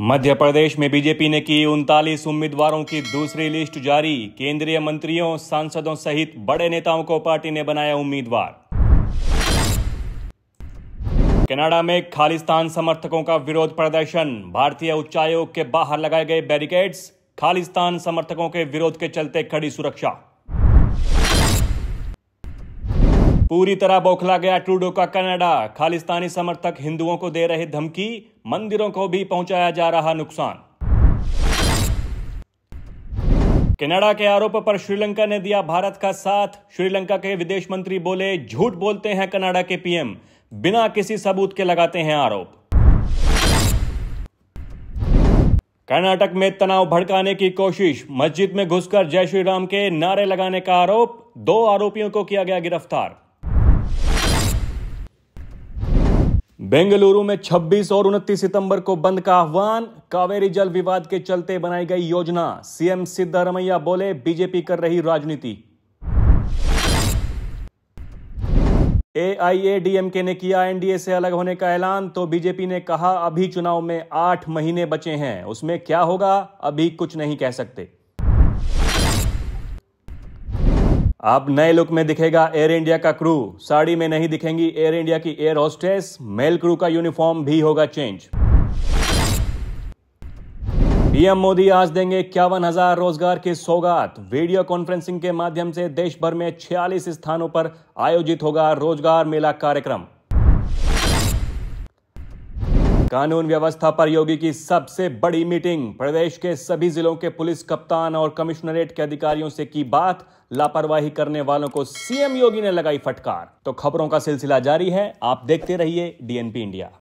मध्य प्रदेश में बीजेपी ने की उनतालीस उम्मीदवारों की दूसरी लिस्ट जारी केंद्रीय मंत्रियों सांसदों सहित बड़े नेताओं को पार्टी ने बनाया उम्मीदवार कनाडा में खालिस्तान समर्थकों का विरोध प्रदर्शन भारतीय उच्चायोग के बाहर लगाए गए बैरिकेड्स खालिस्तान समर्थकों के विरोध के चलते खड़ी सुरक्षा पूरी तरह बौखला गया ट्रूडो का कनाडा खालिस्तानी समर्थक हिंदुओं को दे रहे धमकी मंदिरों को भी पहुंचाया जा रहा नुकसान कनाडा के आरोप पर श्रीलंका ने दिया भारत का साथ श्रीलंका के विदेश मंत्री बोले झूठ बोलते हैं कनाडा के पीएम बिना किसी सबूत के लगाते हैं आरोप कर्नाटक में तनाव भड़काने की कोशिश मस्जिद में घुसकर जय श्री राम के नारे लगाने का आरोप दो आरोपियों को किया गया गिरफ्तार बेंगलुरु में 26 और 29 सितंबर को बंद का आह्वान कावेरी जल विवाद के चलते बनाई गई योजना सीएम सिद्धारमैया बोले बीजेपी कर रही राजनीति एआईएडीएमके ने किया एनडीए से अलग होने का ऐलान तो बीजेपी ने कहा अभी चुनाव में आठ महीने बचे हैं उसमें क्या होगा अभी कुछ नहीं कह सकते अब नए लुक में दिखेगा एयर इंडिया का क्रू साड़ी में नहीं दिखेंगी एयर इंडिया की एयर होस्टेस मेल क्रू का यूनिफॉर्म भी होगा चेंज पीएम मोदी आज देंगे इक्यावन हजार रोजगार की सौगात वीडियो कॉन्फ्रेंसिंग के माध्यम से देश भर में 46 स्थानों पर आयोजित होगा रोजगार मेला कार्यक्रम कानून व्यवस्था पर योगी की सबसे बड़ी मीटिंग प्रदेश के सभी जिलों के पुलिस कप्तान और कमिश्नरेट के अधिकारियों से की बात लापरवाही करने वालों को सीएम योगी ने लगाई फटकार तो खबरों का सिलसिला जारी है आप देखते रहिए डीएनपी इंडिया